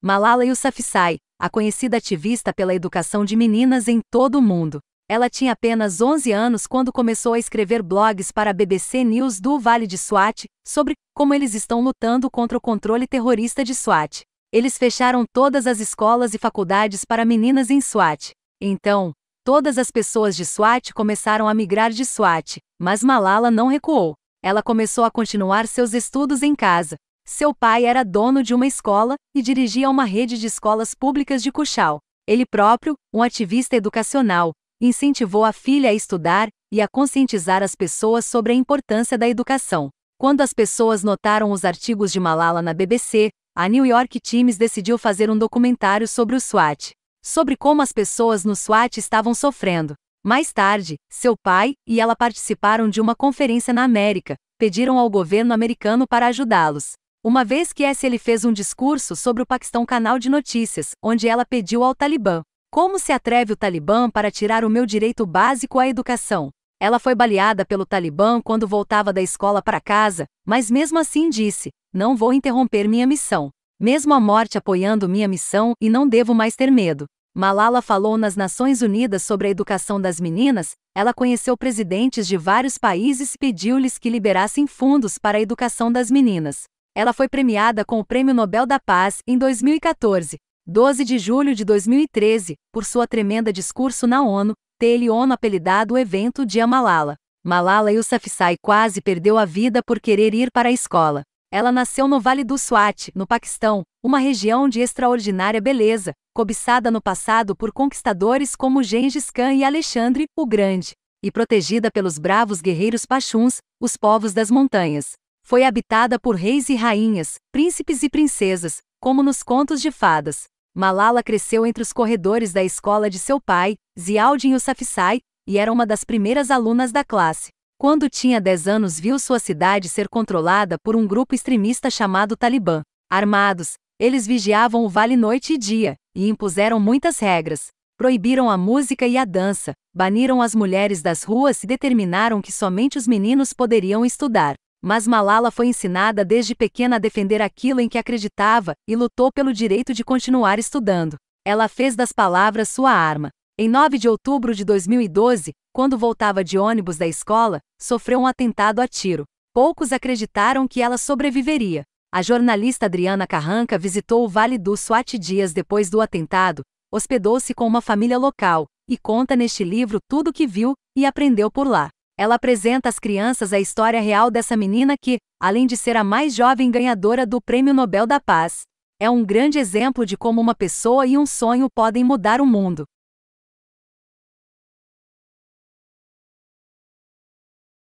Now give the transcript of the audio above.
Malala Yousafzai, a conhecida ativista pela educação de meninas em todo o mundo. Ela tinha apenas 11 anos quando começou a escrever blogs para a BBC News do Vale de Swat sobre como eles estão lutando contra o controle terrorista de Swat. Eles fecharam todas as escolas e faculdades para meninas em Swat. Então, todas as pessoas de Swat começaram a migrar de Swat, mas Malala não recuou. Ela começou a continuar seus estudos em casa, seu pai era dono de uma escola e dirigia uma rede de escolas públicas de Cuxal. Ele próprio, um ativista educacional, incentivou a filha a estudar e a conscientizar as pessoas sobre a importância da educação. Quando as pessoas notaram os artigos de Malala na BBC, a New York Times decidiu fazer um documentário sobre o SWAT, sobre como as pessoas no SWAT estavam sofrendo. Mais tarde, seu pai e ela participaram de uma conferência na América, pediram ao governo americano para ajudá-los. Uma vez que SL fez um discurso sobre o Paquistão Canal de Notícias, onde ela pediu ao Talibã: Como se atreve o Talibã para tirar o meu direito básico à educação? Ela foi baleada pelo Talibã quando voltava da escola para casa, mas mesmo assim disse: Não vou interromper minha missão. Mesmo a morte apoiando minha missão e não devo mais ter medo. Malala falou nas Nações Unidas sobre a educação das meninas, ela conheceu presidentes de vários países e pediu-lhes que liberassem fundos para a educação das meninas. Ela foi premiada com o Prêmio Nobel da Paz em 2014, 12 de julho de 2013, por sua tremenda discurso na ONU, tele ONU apelidado o evento de Malala. Malala Yousafzai quase perdeu a vida por querer ir para a escola. Ela nasceu no Vale do Swat, no Paquistão, uma região de extraordinária beleza, cobiçada no passado por conquistadores como Gengis Khan e Alexandre o Grande, e protegida pelos bravos guerreiros paxuns, os povos das montanhas foi habitada por reis e rainhas, príncipes e princesas, como nos contos de fadas. Malala cresceu entre os corredores da escola de seu pai, Ziauddin Yousafzai, e era uma das primeiras alunas da classe. Quando tinha 10 anos, viu sua cidade ser controlada por um grupo extremista chamado Talibã. Armados, eles vigiavam o vale noite e dia e impuseram muitas regras. Proibiram a música e a dança, baniram as mulheres das ruas e determinaram que somente os meninos poderiam estudar. Mas Malala foi ensinada desde pequena a defender aquilo em que acreditava e lutou pelo direito de continuar estudando. Ela fez das palavras sua arma. Em 9 de outubro de 2012, quando voltava de ônibus da escola, sofreu um atentado a tiro. Poucos acreditaram que ela sobreviveria. A jornalista Adriana Carranca visitou o Vale do Suat dias depois do atentado, hospedou-se com uma família local e conta neste livro tudo o que viu e aprendeu por lá ela apresenta às crianças a história real dessa menina que, além de ser a mais jovem ganhadora do Prêmio Nobel da Paz, é um grande exemplo de como uma pessoa e um sonho podem mudar o mundo.